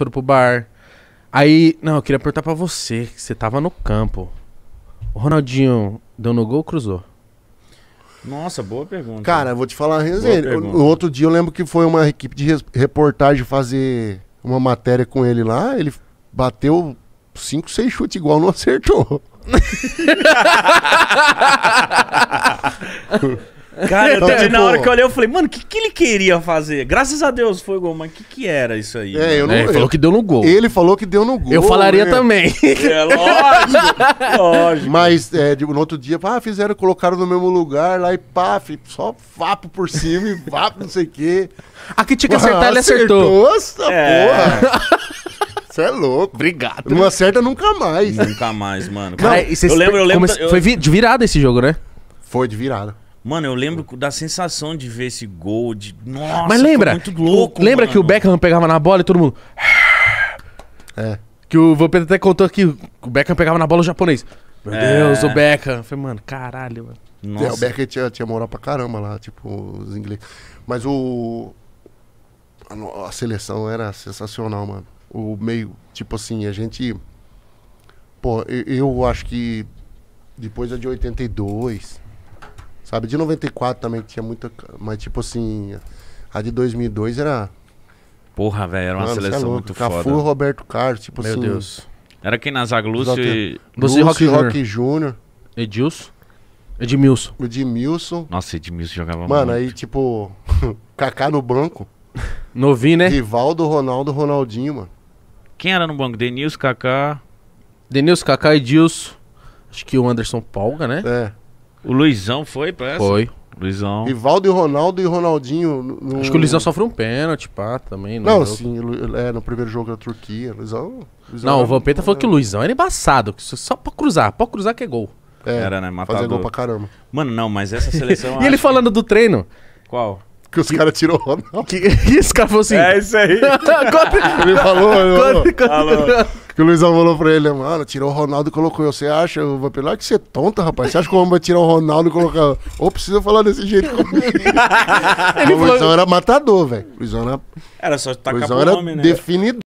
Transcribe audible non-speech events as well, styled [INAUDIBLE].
foram pro bar. Aí, não, eu queria perguntar pra você, que você tava no campo. O Ronaldinho deu no gol ou cruzou? Nossa, boa pergunta. Cara, vou te falar uma resenha. O, outro dia eu lembro que foi uma equipe de reportagem fazer uma matéria com ele lá. Ele bateu 5, 6 chutes igual, não [LAUGHS] acertou. [LAUGHS] Cara, então, tipo... na hora que eu olhei, eu falei, mano, o que, que ele queria fazer? Graças a Deus foi gol, mas o que, que era isso aí? É, eu não... é, ele falou que deu no gol. Ele falou que deu no gol. Eu falaria né? também. [LAUGHS] É, lógico, lógico. Mas é, no outro dia, ah, fizeram, colocaram no mesmo lugar lá e pá, só vapo por cima e vapo, não sei o quê. Aqui tinha que [LAUGHS] ah, acertar, ah, ele acertou. Nossa, é. porra. Você [LAUGHS] é louco. Obrigado. Não acerta nunca mais. Nunca mais, mano. Cara, eu lembro, eu lembro. Eu... Foi de virada esse jogo, né? Foi de virada. Mano, eu lembro da sensação de ver esse gol. De... Nossa, Mas lembra? Muito louco, lembra mano. que o Beckham pegava na bola e todo mundo. Ah! É. Que o Vampeta até contou que o Beckham pegava na bola o japonês. Meu é. Deus, o Beckham. Eu falei, mano, caralho, mano. Nossa. É, o Beckham tinha, tinha moral pra caramba lá, tipo, os ingleses. Mas o. A, a seleção era sensacional, mano. O meio. Tipo assim, a gente. Pô, eu, eu acho que depois da de 82 Sabe, de 94 também tinha muita. Mas, tipo assim, a de 2002 era. Porra, velho, era uma Mano, é seleção é muito Cafu, foda. Cafu, Roberto Carlos, tipo Meu assim. Meu Deus. Era quem na zaga? Lúcio e... Lúcio, Rock Júnior. Edilson? Edmilson. Edmilson. Nossa, Edmilson jogava Mano, muito. Mano, aí, tipo, [LAUGHS] Kaká no banco. Novinho, né? Rivaldo, Ronaldo, Ronaldinho, mano. Quem era no banco? Denilson, Kaká. Denilson, Kaká, Edilson. Acho que o Anderson Polga, né? É. O Luizão foi pra essa? Foi. Luizão. Rivaldo e Ronaldo e Ronaldinho. No... Acho que o Luizão sofreu um pênalti, pá, também. Não, não sim, é, no primeiro jogo da Turquia. Luizão. Luizão não, o Vampeta falou que o Luizão era embaçado. Só pra cruzar, pra cruzar que é gol. É, era, né? Matador. Fazia gol pra caramba. Mano, não, mas essa seleção. [LAUGHS] e ele falando que... do treino. Qual? Que os caras tirou o Ronaldo. Que, [LAUGHS] que esse cara falou assim. É isso aí. [LAUGHS] ele falou, falou que o Luizão falou pra ele, mano, tirou o Ronaldo e colocou Você acha, o Vampiro? Ah, que você é tonta, rapaz. Você acha que o homem vai tirar o Ronaldo e colocar. Ou precisa falar desse jeito comigo. [LAUGHS] o Luizão falou... era matador, velho. Luizão era. Era só tacar Luizão nome, né? Definido.